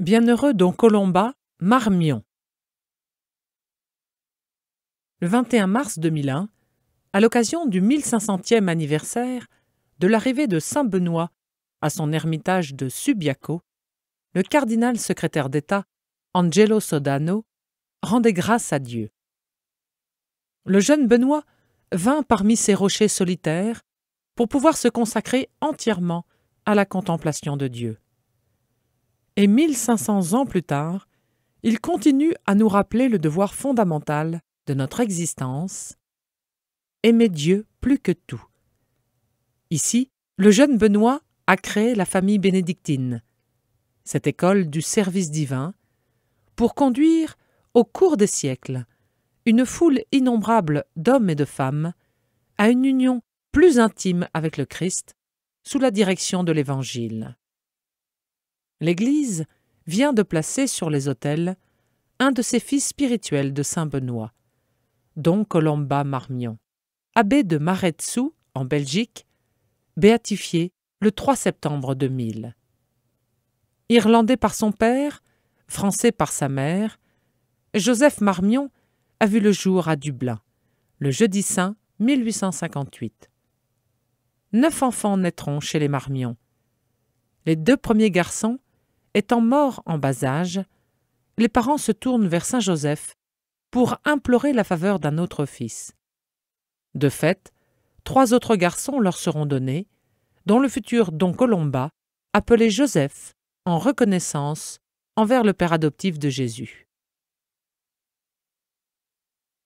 Bienheureux Don Colomba, Marmion. Le 21 mars 2001, à l'occasion du 1500e anniversaire de l'arrivée de Saint Benoît à son ermitage de Subiaco, le cardinal secrétaire d'État Angelo Sodano rendait grâce à Dieu. Le jeune Benoît vint parmi ces rochers solitaires pour pouvoir se consacrer entièrement à la contemplation de Dieu et 1500 ans plus tard, il continue à nous rappeler le devoir fondamental de notre existence, aimer Dieu plus que tout. Ici, le jeune Benoît a créé la famille bénédictine, cette école du service divin, pour conduire, au cours des siècles, une foule innombrable d'hommes et de femmes à une union plus intime avec le Christ sous la direction de l'Évangile. L'Église vient de placer sur les autels un de ses fils spirituels de Saint Benoît, don Colomba Marmion, abbé de Maretsou en Belgique, béatifié le 3 septembre 2000. Irlandais par son père, français par sa mère, Joseph Marmion a vu le jour à Dublin, le jeudi saint 1858. Neuf enfants naîtront chez les Marmions. Les deux premiers garçons étant mort en bas âge, les parents se tournent vers Saint Joseph pour implorer la faveur d'un autre fils. De fait, trois autres garçons leur seront donnés, dont le futur don Colomba, appelé Joseph, en reconnaissance envers le père adoptif de Jésus.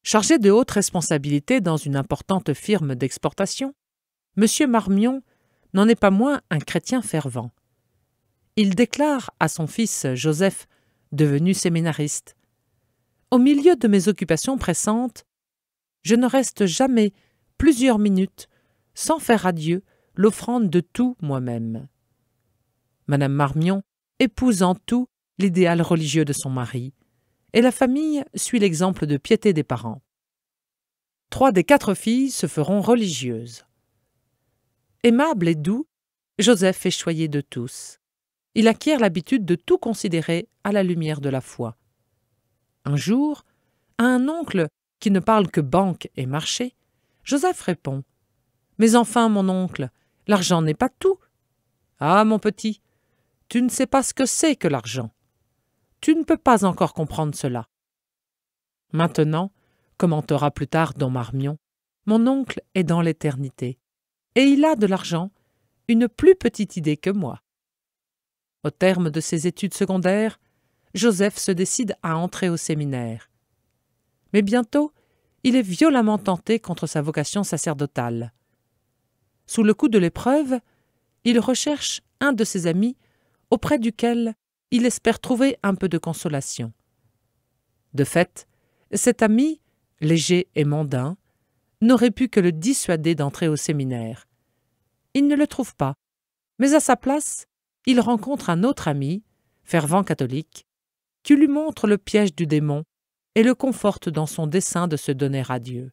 Chargé de hautes responsabilités dans une importante firme d'exportation, M. Marmion n'en est pas moins un chrétien fervent il déclare à son fils Joseph, devenu séminariste Au milieu de mes occupations pressantes, je ne reste jamais plusieurs minutes sans faire à Dieu l'offrande de tout moi-même. Madame Marmion épouse en tout l'idéal religieux de son mari, et la famille suit l'exemple de piété des parents. Trois des quatre filles se feront religieuses. Aimable et doux, Joseph est choyé de tous il acquiert l'habitude de tout considérer à la lumière de la foi. Un jour, à un oncle qui ne parle que banque et marché, Joseph répond Mais enfin, mon oncle, l'argent n'est pas tout. Ah, mon petit, tu ne sais pas ce que c'est que l'argent. Tu ne peux pas encore comprendre cela. Maintenant, commentera plus tard Don Marmion, mon oncle est dans l'éternité, et il a de l'argent, une plus petite idée que moi. Au terme de ses études secondaires, Joseph se décide à entrer au séminaire. Mais bientôt, il est violemment tenté contre sa vocation sacerdotale. Sous le coup de l'épreuve, il recherche un de ses amis auprès duquel il espère trouver un peu de consolation. De fait, cet ami, léger et mondain, n'aurait pu que le dissuader d'entrer au séminaire. Il ne le trouve pas, mais à sa place, il rencontre un autre ami, fervent catholique, qui lui montre le piège du démon et le conforte dans son dessein de se donner à Dieu.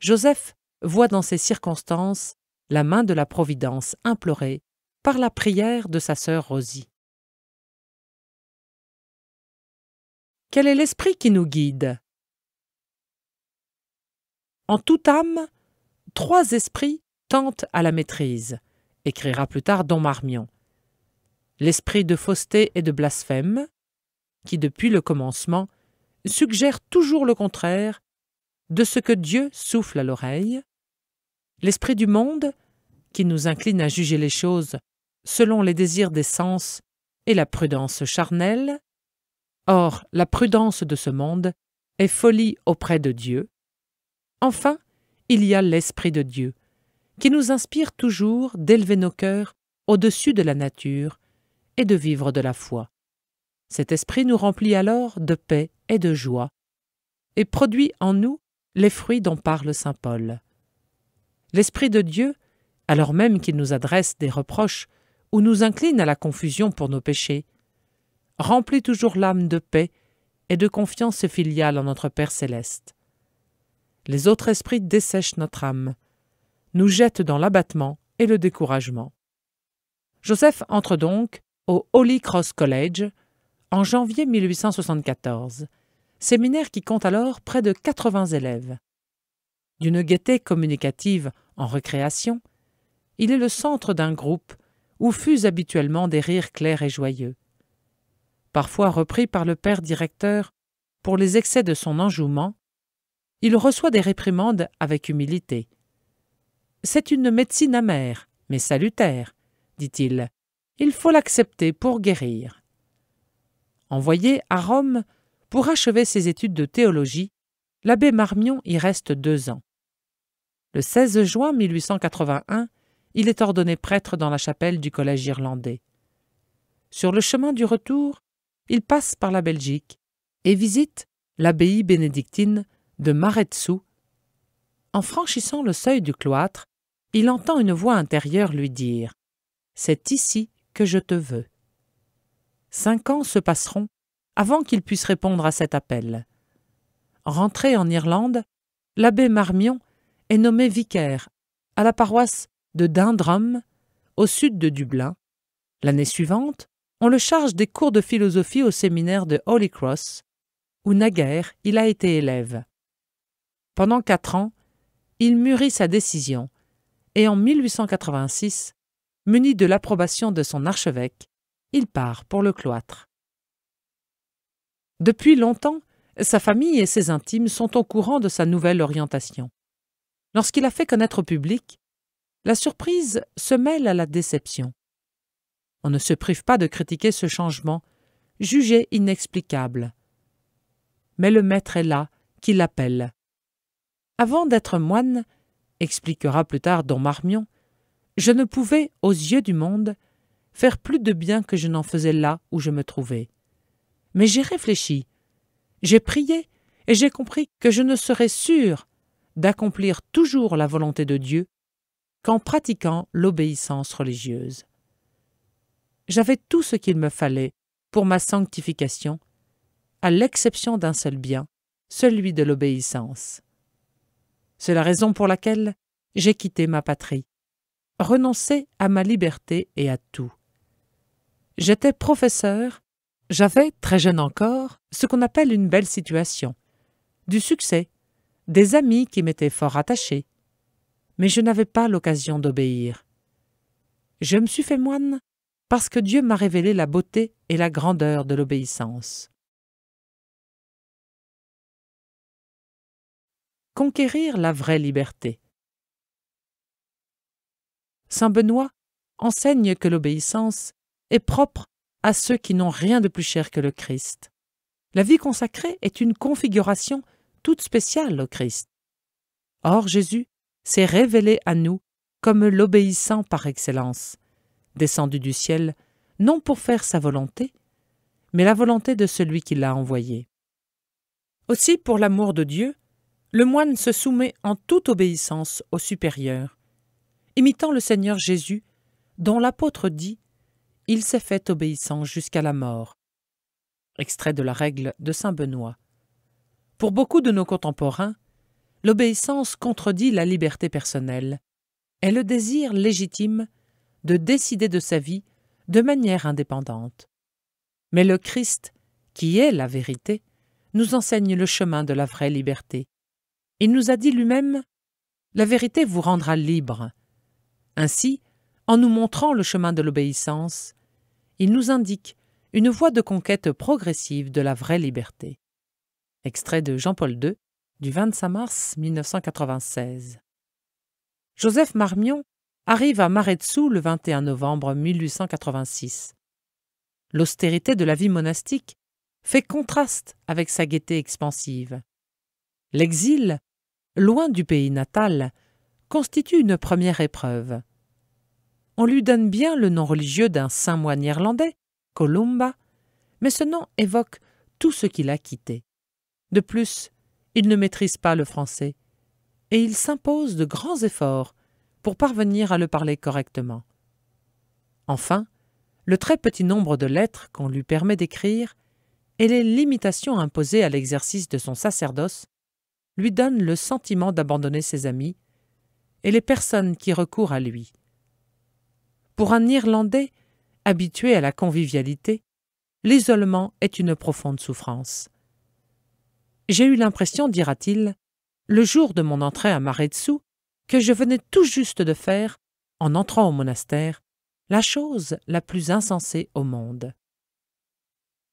Joseph voit dans ces circonstances la main de la Providence implorée par la prière de sa sœur Rosie. Quel est l'esprit qui nous guide En toute âme, trois esprits tentent à la maîtrise, écrira plus tard Don Marmion, l'esprit de fausseté et de blasphème, qui depuis le commencement suggère toujours le contraire de ce que Dieu souffle à l'oreille, l'esprit du monde, qui nous incline à juger les choses selon les désirs des sens et la prudence charnelle. Or, la prudence de ce monde est folie auprès de Dieu. Enfin, il y a l'Esprit de Dieu, qui nous inspire toujours d'élever nos cœurs au-dessus de la nature et de vivre de la foi. Cet esprit nous remplit alors de paix et de joie, et produit en nous les fruits dont parle Saint Paul. L'Esprit de Dieu, alors même qu'il nous adresse des reproches ou nous incline à la confusion pour nos péchés, remplit toujours l'âme de paix et de confiance filiale en notre Père céleste. Les autres esprits dessèchent notre âme, nous jettent dans l'abattement et le découragement. Joseph entre donc au Holy Cross College en janvier 1874, séminaire qui compte alors près de 80 élèves. D'une gaieté communicative en recréation, il est le centre d'un groupe où fusent habituellement des rires clairs et joyeux. Parfois repris par le père directeur pour les excès de son enjouement, il reçoit des réprimandes avec humilité. C'est une médecine amère, mais salutaire, dit-il, il faut l'accepter pour guérir. Envoyé à Rome pour achever ses études de théologie, l'abbé Marmion y reste deux ans. Le 16 juin 1881, il est ordonné prêtre dans la chapelle du Collège irlandais. Sur le chemin du retour, il passe par la Belgique et visite l'abbaye bénédictine de Maretsou. En franchissant le seuil du cloître, il entend une voix intérieure lui dire C'est ici que je te veux. Cinq ans se passeront avant qu'il puisse répondre à cet appel. Rentré en Irlande, l'abbé Marmion est nommé vicaire à la paroisse de Dundrum, au sud de Dublin. L'année suivante, on le charge des cours de philosophie au séminaire de Holy Cross, où naguère il a été élève. Pendant quatre ans, il mûrit sa décision, et en 1886, muni de l'approbation de son archevêque, il part pour le cloître. Depuis longtemps, sa famille et ses intimes sont au courant de sa nouvelle orientation. Lorsqu'il a fait connaître au public, la surprise se mêle à la déception. On ne se prive pas de critiquer ce changement, jugé inexplicable. Mais le maître est là, qui l'appelle. Avant d'être moine, expliquera plus tard Don Marmion, je ne pouvais, aux yeux du monde, faire plus de bien que je n'en faisais là où je me trouvais. Mais j'ai réfléchi, j'ai prié, et j'ai compris que je ne serais sûr d'accomplir toujours la volonté de Dieu qu'en pratiquant l'obéissance religieuse. J'avais tout ce qu'il me fallait pour ma sanctification, à l'exception d'un seul bien, celui de l'obéissance. C'est la raison pour laquelle j'ai quitté ma patrie, renoncer à ma liberté et à tout. J'étais professeur, j'avais, très jeune encore, ce qu'on appelle une belle situation, du succès, des amis qui m'étaient fort attachés, mais je n'avais pas l'occasion d'obéir. Je me suis fait moine parce que Dieu m'a révélé la beauté et la grandeur de l'obéissance. Conquérir la vraie liberté. Saint Benoît enseigne que l'obéissance est propre à ceux qui n'ont rien de plus cher que le Christ. La vie consacrée est une configuration toute spéciale au Christ. Or Jésus s'est révélé à nous comme l'obéissant par excellence, descendu du ciel, non pour faire sa volonté, mais la volonté de celui qui l'a envoyé. Aussi, pour l'amour de Dieu, le moine se soumet en toute obéissance au supérieur, imitant le Seigneur Jésus, dont l'apôtre dit Il s'est fait obéissant jusqu'à la mort. Extrait de la règle de Saint Benoît. Pour beaucoup de nos contemporains, l'obéissance contredit la liberté personnelle et le désir légitime de décider de sa vie de manière indépendante. Mais le Christ, qui est la vérité, nous enseigne le chemin de la vraie liberté. Il nous a dit lui-même La vérité vous rendra libre. Ainsi, en nous montrant le chemin de l'obéissance, il nous indique une voie de conquête progressive de la vraie liberté. Extrait de Jean-Paul II du 25 mars 1996. Joseph Marmion arrive à Maretsou le 21 novembre 1886. L'austérité de la vie monastique fait contraste avec sa gaieté expansive. L'exil, loin du pays natal, constitue une première épreuve. On lui donne bien le nom religieux d'un saint moine irlandais, Columba, mais ce nom évoque tout ce qu'il a quitté. De plus, il ne maîtrise pas le français, et il s'impose de grands efforts pour parvenir à le parler correctement. Enfin, le très petit nombre de lettres qu'on lui permet d'écrire et les limitations imposées à l'exercice de son sacerdoce lui donnent le sentiment d'abandonner ses amis et les personnes qui recourent à lui. Pour un Irlandais, habitué à la convivialité, l'isolement est une profonde souffrance. J'ai eu l'impression, dira-t-il, le jour de mon entrée à Maretsu, que je venais tout juste de faire, en entrant au monastère, la chose la plus insensée au monde.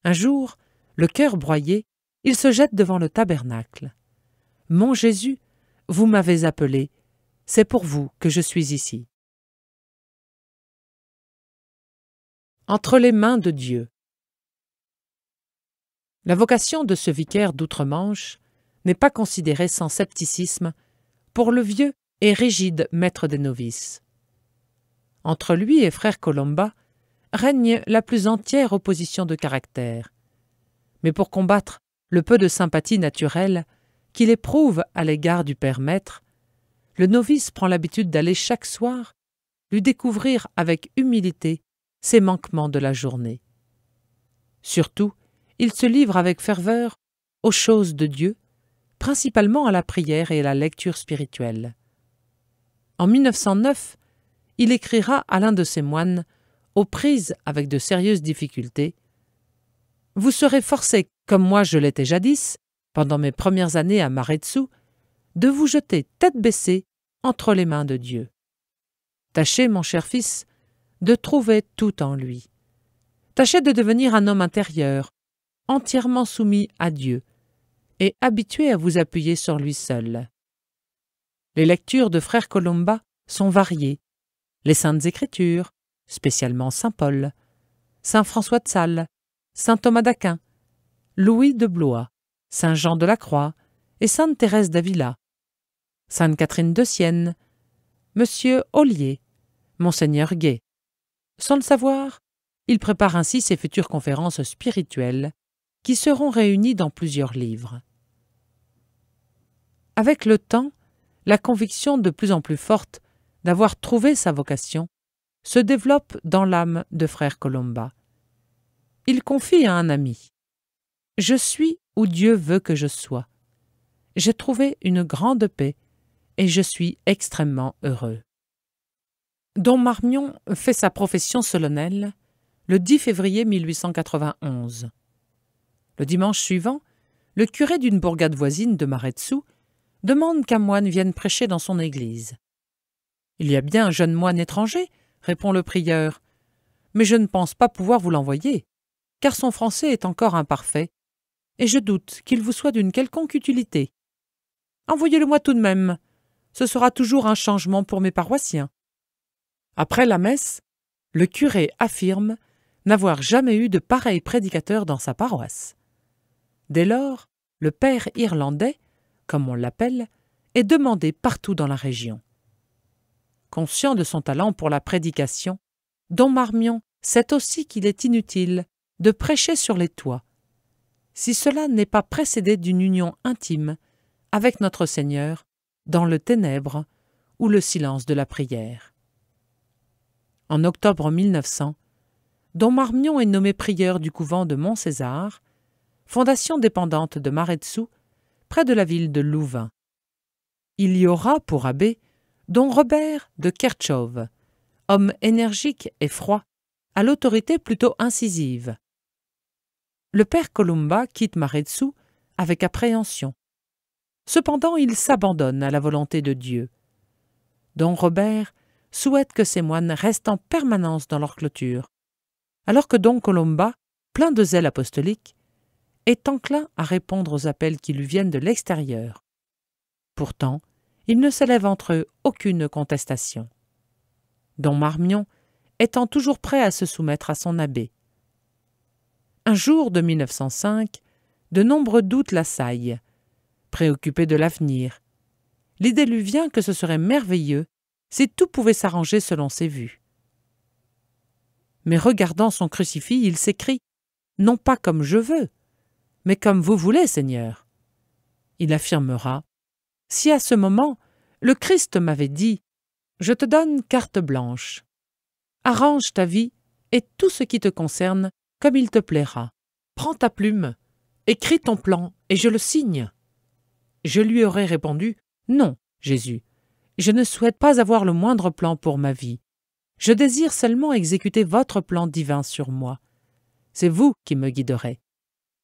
Un jour, le cœur broyé, il se jette devant le tabernacle. Mon Jésus, vous m'avez appelé, c'est pour vous que je suis ici. entre les mains de Dieu. La vocation de ce vicaire d'outre-Manche n'est pas considérée sans scepticisme pour le vieux et rigide maître des novices. Entre lui et frère Colomba règne la plus entière opposition de caractère. Mais pour combattre le peu de sympathie naturelle qu'il éprouve à l'égard du père maître, le novice prend l'habitude d'aller chaque soir lui découvrir avec humilité ses manquements de la journée. Surtout, il se livre avec ferveur aux choses de Dieu, principalement à la prière et à la lecture spirituelle. En 1909, il écrira à l'un de ses moines, aux prises avec de sérieuses difficultés, Vous serez forcé, comme moi je l'étais jadis, pendant mes premières années à Maretsu, de vous jeter tête baissée entre les mains de Dieu. Tâchez, mon cher fils, de trouver tout en lui. Tâchez de devenir un homme intérieur, entièrement soumis à Dieu, et habitué à vous appuyer sur lui seul. Les lectures de Frère Colomba sont variées. Les Saintes Écritures, spécialement Saint Paul, Saint François de Sales, Saint Thomas d'Aquin, Louis de Blois, Saint Jean de la Croix et Sainte Thérèse d'Avila, Sainte Catherine de Sienne, Monsieur Ollier, Monseigneur Gay, sans le savoir, il prépare ainsi ses futures conférences spirituelles, qui seront réunies dans plusieurs livres. Avec le temps, la conviction de plus en plus forte d'avoir trouvé sa vocation se développe dans l'âme de frère Colomba. Il confie à un ami Je suis où Dieu veut que je sois. J'ai trouvé une grande paix et je suis extrêmement heureux dont Marmion fait sa profession solennelle le 10 février 1891. Le dimanche suivant, le curé d'une bourgade voisine de Maretsou demande qu'un moine vienne prêcher dans son église. Il y a bien un jeune moine étranger, répond le prieur, mais je ne pense pas pouvoir vous l'envoyer, car son français est encore imparfait, et je doute qu'il vous soit d'une quelconque utilité. Envoyez-le-moi tout de même. Ce sera toujours un changement pour mes paroissiens. Après la messe, le curé affirme n'avoir jamais eu de pareil prédicateur dans sa paroisse. Dès lors, le père irlandais, comme on l'appelle, est demandé partout dans la région. Conscient de son talent pour la prédication, Don Marmion sait aussi qu'il est inutile de prêcher sur les toits, si cela n'est pas précédé d'une union intime avec notre Seigneur dans le ténèbre ou le silence de la prière en octobre 1900, Don Marmion est nommé prieur du couvent de Mont-César, fondation dépendante de Maretsu, près de la ville de Louvain. Il y aura pour abbé don Robert de Kerchov, homme énergique et froid, à l'autorité plutôt incisive. Le père Columba quitte Maretsu avec appréhension. Cependant, il s'abandonne à la volonté de Dieu. Don Robert souhaite que ces moines restent en permanence dans leur clôture, alors que Don Colomba, plein de zèle apostolique, est enclin à répondre aux appels qui lui viennent de l'extérieur. Pourtant, il ne s'élève entre eux aucune contestation. Don Marmion étant toujours prêt à se soumettre à son abbé. Un jour de 1905, de nombreux doutes l'assaillent, préoccupé de l'avenir. L'idée lui vient que ce serait merveilleux si tout pouvait s'arranger selon ses vues. Mais regardant son crucifix, il s'écrie Non pas comme je veux, mais comme vous voulez, Seigneur. Il affirmera Si à ce moment le Christ m'avait dit Je te donne carte blanche, arrange ta vie et tout ce qui te concerne comme il te plaira. Prends ta plume, écris ton plan et je le signe. Je lui aurais répondu Non, Jésus, je ne souhaite pas avoir le moindre plan pour ma vie. Je désire seulement exécuter votre plan divin sur moi. C'est vous qui me guiderez.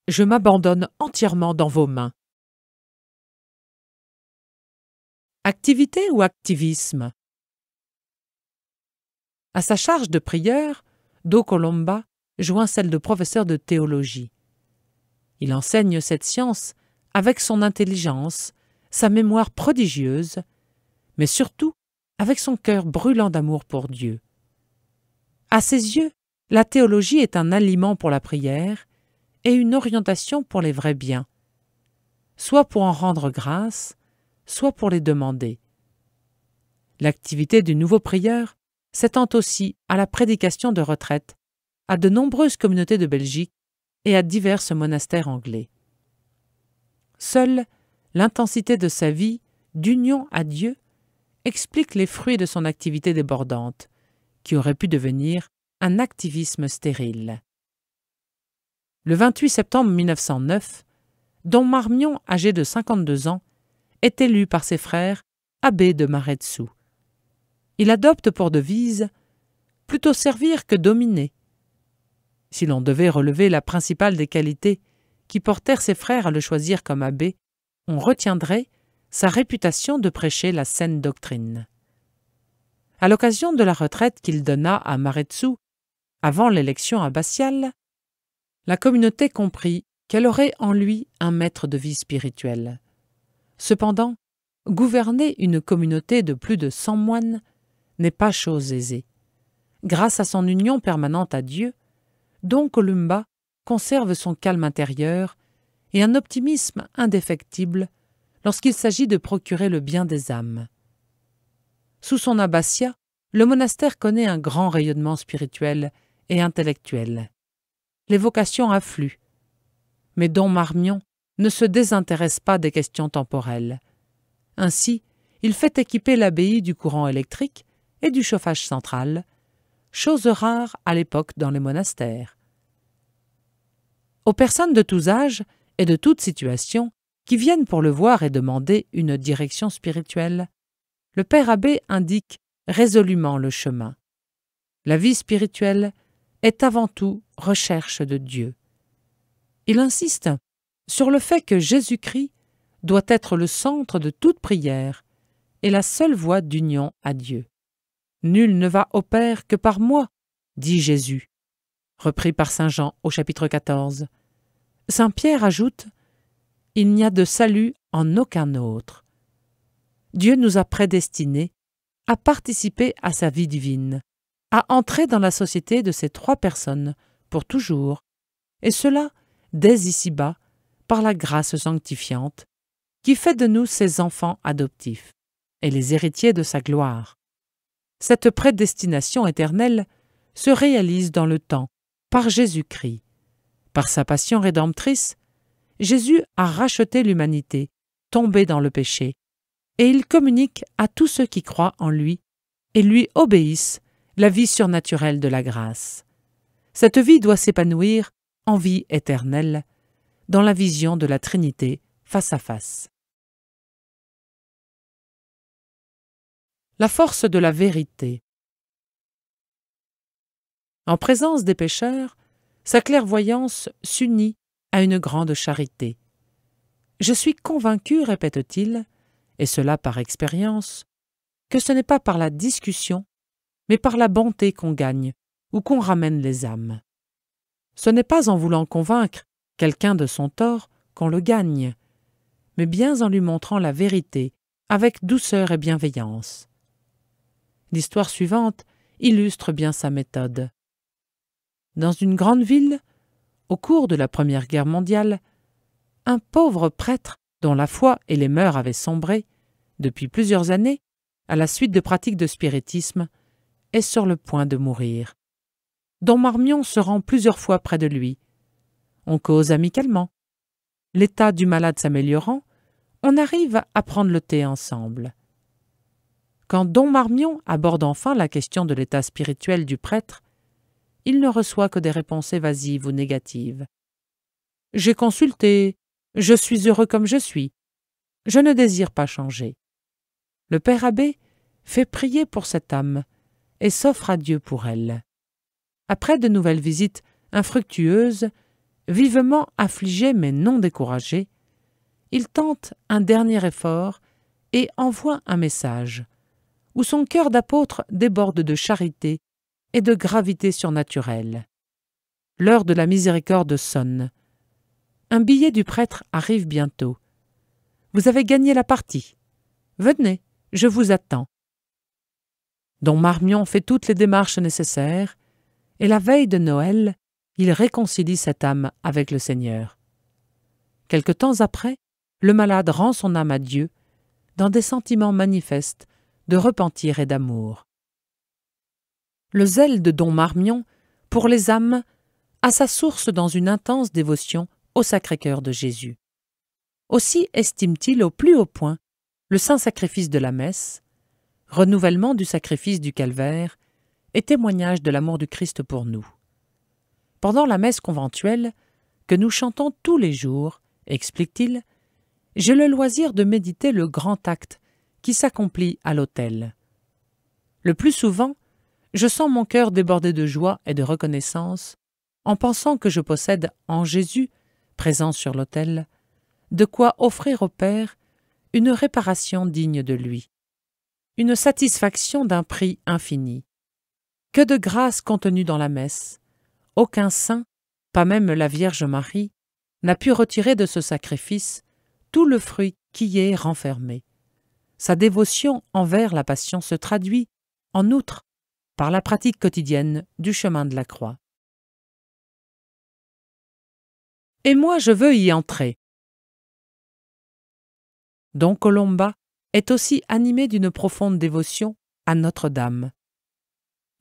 Je m'abandonne entièrement dans vos mains. Activité ou activisme À sa charge de prieur, Do Colomba joint celle de professeur de théologie. Il enseigne cette science avec son intelligence, sa mémoire prodigieuse mais surtout avec son cœur brûlant d'amour pour Dieu. À ses yeux, la théologie est un aliment pour la prière et une orientation pour les vrais biens, soit pour en rendre grâce, soit pour les demander. L'activité du nouveau prieur s'étend aussi à la prédication de retraite, à de nombreuses communautés de Belgique et à divers monastères anglais. Seule l'intensité de sa vie d'union à Dieu explique les fruits de son activité débordante, qui aurait pu devenir un activisme stérile. Le 28 septembre 1909, Don Marmion, âgé de 52 ans, est élu par ses frères abbé de Maretsu. Il adopte pour devise plutôt servir que dominer. Si l'on devait relever la principale des qualités qui portèrent ses frères à le choisir comme abbé, on retiendrait sa réputation de prêcher la saine doctrine. À l'occasion de la retraite qu'il donna à Maretsu, avant l'élection abbatiale, la communauté comprit qu'elle aurait en lui un maître de vie spirituelle. Cependant, gouverner une communauté de plus de cent moines n'est pas chose aisée. Grâce à son union permanente à Dieu, Don Columba conserve son calme intérieur et un optimisme indéfectible lorsqu'il s'agit de procurer le bien des âmes. Sous son abbatiat, le monastère connaît un grand rayonnement spirituel et intellectuel. Les vocations affluent. Mais Don Marmion ne se désintéresse pas des questions temporelles. Ainsi, il fait équiper l'abbaye du courant électrique et du chauffage central, chose rare à l'époque dans les monastères. Aux personnes de tous âges et de toutes situations, qui viennent pour le voir et demander une direction spirituelle. Le Père Abbé indique résolument le chemin. La vie spirituelle est avant tout recherche de Dieu. Il insiste sur le fait que Jésus-Christ doit être le centre de toute prière et la seule voie d'union à Dieu. Nul ne va au Père que par moi, dit Jésus, repris par saint Jean au chapitre 14. Saint Pierre ajoute il n'y a de salut en aucun autre. Dieu nous a prédestinés à participer à sa vie divine, à entrer dans la société de ces trois personnes pour toujours, et cela dès ici-bas par la grâce sanctifiante qui fait de nous ses enfants adoptifs et les héritiers de sa gloire. Cette prédestination éternelle se réalise dans le temps par Jésus-Christ. Par sa passion rédemptrice, Jésus a racheté l'humanité, tombée dans le péché, et il communique à tous ceux qui croient en lui et lui obéissent la vie surnaturelle de la grâce. Cette vie doit s'épanouir en vie éternelle, dans la vision de la Trinité face à face. La force de la vérité. En présence des pécheurs, sa clairvoyance s'unit à une grande charité. Je suis convaincu, répète-t-il, et cela par expérience, que ce n'est pas par la discussion, mais par la bonté qu'on gagne ou qu'on ramène les âmes. Ce n'est pas en voulant convaincre quelqu'un de son tort qu'on le gagne, mais bien en lui montrant la vérité avec douceur et bienveillance. L'histoire suivante illustre bien sa méthode. Dans une grande ville, au cours de la Première Guerre mondiale, un pauvre prêtre dont la foi et les mœurs avaient sombré, depuis plusieurs années, à la suite de pratiques de spiritisme, est sur le point de mourir. Don Marmion se rend plusieurs fois près de lui. On cause amicalement. L'état du malade s'améliorant, on arrive à prendre le thé ensemble. Quand Don Marmion aborde enfin la question de l'état spirituel du prêtre, il ne reçoit que des réponses évasives ou négatives. J'ai consulté, je suis heureux comme je suis, je ne désire pas changer. Le père abbé fait prier pour cette âme et s'offre à Dieu pour elle. Après de nouvelles visites infructueuses, vivement affligé mais non découragé, il tente un dernier effort et envoie un message, où son cœur d'apôtre déborde de charité et de gravité surnaturelle. L'heure de la miséricorde sonne. Un billet du prêtre arrive bientôt. Vous avez gagné la partie. Venez, je vous attends. Don Marmion fait toutes les démarches nécessaires, et la veille de Noël, il réconcilie cette âme avec le Seigneur. Quelque temps après, le malade rend son âme à Dieu dans des sentiments manifestes de repentir et d'amour. Le zèle de Don Marmion, pour les âmes, a sa source dans une intense dévotion au Sacré-Cœur de Jésus. Aussi estime-t-il au plus haut point le saint sacrifice de la messe, renouvellement du sacrifice du calvaire et témoignage de l'amour du Christ pour nous. Pendant la messe conventuelle, que nous chantons tous les jours, explique-t-il, j'ai le loisir de méditer le grand acte qui s'accomplit à l'autel. Le plus souvent, je sens mon cœur déborder de joie et de reconnaissance en pensant que je possède en Jésus, présent sur l'autel, de quoi offrir au Père une réparation digne de lui, une satisfaction d'un prix infini. Que de grâce contenues dans la messe! Aucun saint, pas même la Vierge Marie, n'a pu retirer de ce sacrifice tout le fruit qui y est renfermé. Sa dévotion envers la Passion se traduit, en outre, par la pratique quotidienne du chemin de la croix. Et moi je veux y entrer. Don Colomba est aussi animé d'une profonde dévotion à Notre-Dame.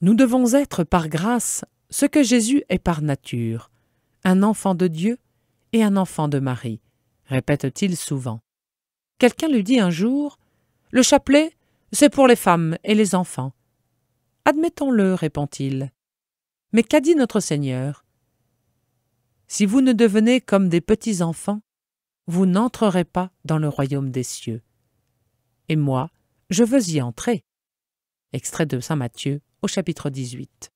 Nous devons être par grâce ce que Jésus est par nature, un enfant de Dieu et un enfant de Marie, répète-t-il souvent. Quelqu'un lui dit un jour Le chapelet, c'est pour les femmes et les enfants. Admettons-le, répond-il. Mais qu'a dit notre Seigneur Si vous ne devenez comme des petits-enfants, vous n'entrerez pas dans le royaume des cieux. Et moi, je veux y entrer. Extrait de Saint Matthieu au chapitre 18.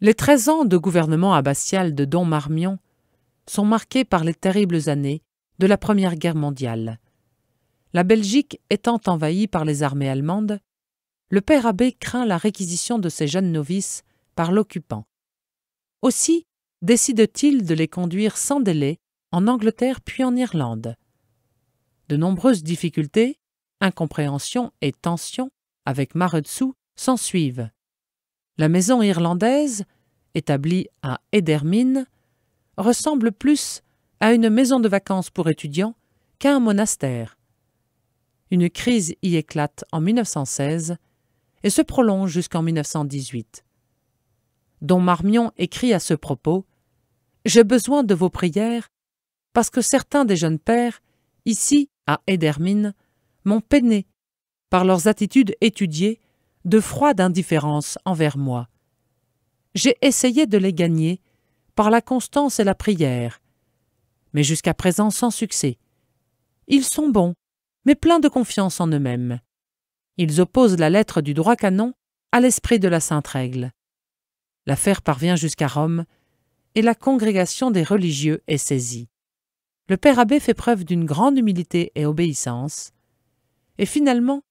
Les treize ans de gouvernement abbatial de Don Marmion sont marqués par les terribles années de la Première Guerre mondiale. La Belgique étant envahie par les armées allemandes, le père abbé craint la réquisition de ces jeunes novices par l'occupant. Aussi décide-t-il de les conduire sans délai en Angleterre puis en Irlande. De nombreuses difficultés, incompréhensions et tensions avec Maretsu s'ensuivent. La maison irlandaise, établie à Edermine, ressemble plus à une maison de vacances pour étudiants qu'à un monastère. Une crise y éclate en 1916 et se prolonge jusqu'en 1918. Dont Marmion écrit à ce propos J'ai besoin de vos prières parce que certains des jeunes pères, ici à Edermine, m'ont peiné par leurs attitudes étudiées de froide indifférence envers moi. J'ai essayé de les gagner par la constance et la prière, mais jusqu'à présent sans succès. Ils sont bons, mais pleins de confiance en eux-mêmes. Ils opposent la lettre du droit canon à l'esprit de la sainte règle. L'affaire parvient jusqu'à Rome et la congrégation des religieux est saisie. Le père abbé fait preuve d'une grande humilité et obéissance. Et finalement,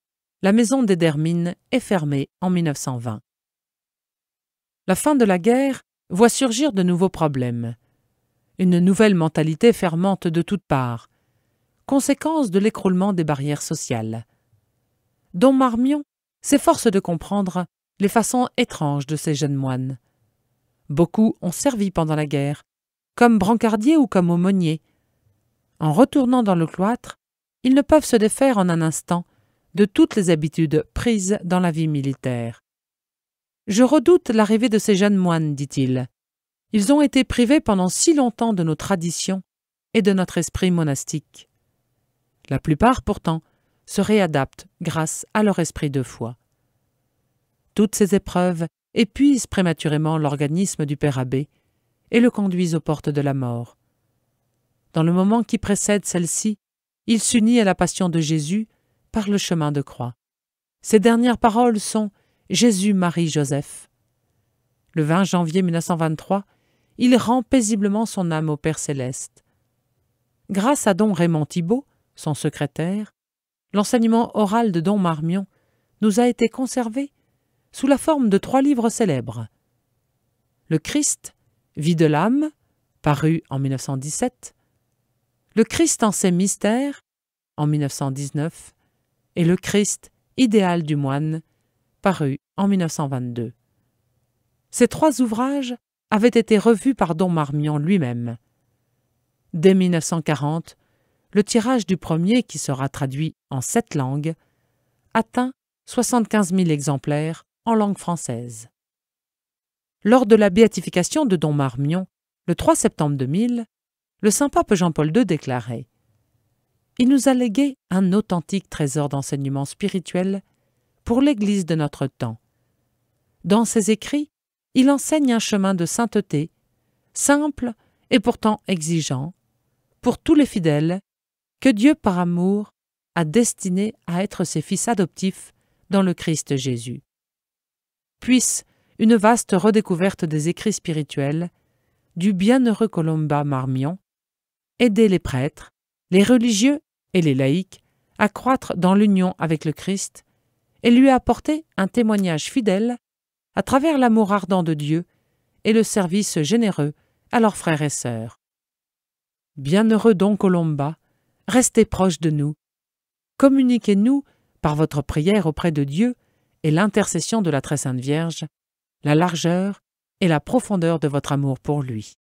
la maison des Dermines est fermée en 1920. La fin de la guerre voit surgir de nouveaux problèmes. Une nouvelle mentalité fermente de toutes parts, conséquence de l'écroulement des barrières sociales dont Marmion s'efforce de comprendre les façons étranges de ces jeunes moines. Beaucoup ont servi pendant la guerre, comme brancardiers ou comme aumôniers. En retournant dans le cloître, ils ne peuvent se défaire en un instant de toutes les habitudes prises dans la vie militaire. Je redoute l'arrivée de ces jeunes moines, dit-il. Ils ont été privés pendant si longtemps de nos traditions et de notre esprit monastique. La plupart, pourtant, se réadaptent grâce à leur esprit de foi. Toutes ces épreuves épuisent prématurément l'organisme du père abbé et le conduisent aux portes de la mort. Dans le moment qui précède celle-ci, il s'unit à la passion de Jésus par le chemin de croix. Ses dernières paroles sont Jésus, Marie, Joseph. Le 20 janvier 1923, il rend paisiblement son âme au Père Céleste. Grâce à don Raymond Thibault, son secrétaire, l'enseignement oral de Don Marmion nous a été conservé sous la forme de trois livres célèbres. Le Christ, Vie de l'âme, paru en 1917, Le Christ en ses mystères, en 1919, et Le Christ, idéal du moine, paru en 1922. Ces trois ouvrages avaient été revus par Don Marmion lui-même. Dès 1940, le tirage du premier, qui sera traduit en sept langues, atteint 75 000 exemplaires en langue française. Lors de la béatification de Don Marmion, le 3 septembre 2000, le Saint-Pape Jean-Paul II déclarait Il nous a légué un authentique trésor d'enseignement spirituel pour l'Église de notre temps. Dans ses écrits, il enseigne un chemin de sainteté, simple et pourtant exigeant, pour tous les fidèles que Dieu par amour a destiné à être ses fils adoptifs dans le Christ Jésus. Puisse une vaste redécouverte des écrits spirituels du bienheureux Colomba Marmion aider les prêtres, les religieux et les laïcs à croître dans l'union avec le Christ et lui apporter un témoignage fidèle à travers l'amour ardent de Dieu et le service généreux à leurs frères et sœurs. Bienheureux donc Colomba, Restez proche de nous. Communiquez-nous, par votre prière auprès de Dieu et l'intercession de la Très Sainte Vierge, la largeur et la profondeur de votre amour pour lui.